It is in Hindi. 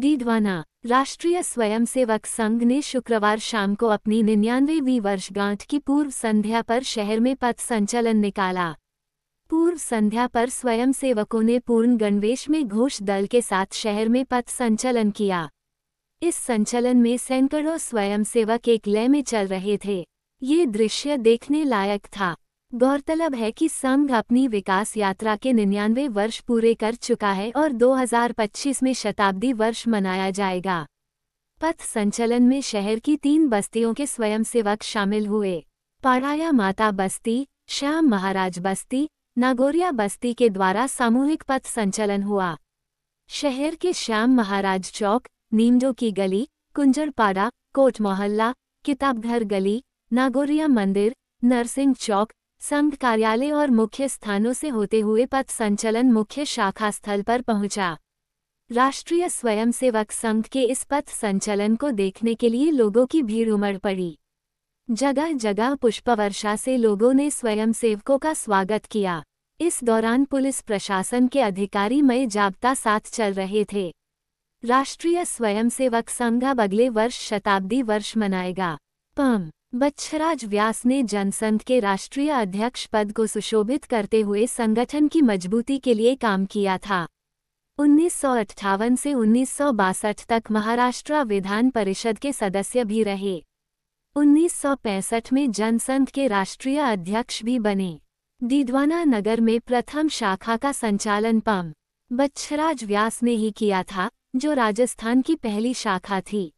डीडवाना राष्ट्रीय स्वयंसेवक संघ ने शुक्रवार शाम को अपनी निन्यानवेवीं वर्षगांठ की पूर्व संध्या पर शहर में पथ संचलन निकाला पूर्व संध्या पर स्वयंसेवकों ने पूर्ण गणवेश में घोष दल के साथ शहर में पथ संचलन किया इस संचलन में सैकड़ों स्वयंसेवक एक लय में चल रहे थे ये दृश्य देखने लायक था गौरतलब है कि संघ अपनी विकास यात्रा के निन्यानवे वर्ष पूरे कर चुका है और 2025 में शताब्दी वर्ष मनाया जाएगा पथ संचलन में शहर की तीन बस्तियों के स्वयंसेवक शामिल हुए पाड़ाया माता बस्ती श्याम महाराज बस्ती नागोरिया बस्ती के द्वारा सामूहिक पथ संचलन हुआ शहर के श्याम महाराज चौक नीमडो की गली कुंजड़पाड़ा कोट मोहल्ला किताबघर गली नागोरिया मंदिर नरसिंह चौक संघ कार्यालय और मुख्य स्थानों से होते हुए पथ संचलन मुख्य शाखा स्थल पर पहुंचा राष्ट्रीय स्वयंसेवक संघ के इस पथ संचलन को देखने के लिए लोगों की भीड़ उमड़ पड़ी जगह जगह पुष्प वर्षा से लोगों ने स्वयंसेवकों का स्वागत किया इस दौरान पुलिस प्रशासन के अधिकारी मय जाब्ता साथ चल रहे थे राष्ट्रीय स्वयंसेवक संघ अब अगले वर्ष शताब्दी वर्ष मनाएगा पम बच्छराज व्यास ने जनसंघ के राष्ट्रीय अध्यक्ष पद को सुशोभित करते हुए संगठन की मजबूती के लिए काम किया था उन्नीस से उन्नीस तक महाराष्ट्र विधान परिषद के सदस्य भी रहे 1965 में जनसंघ के राष्ट्रीय अध्यक्ष भी बने दीदवाना नगर में प्रथम शाखा का संचालन पम बच्छराज व्यास ने ही किया था जो राजस्थान की पहली शाखा थी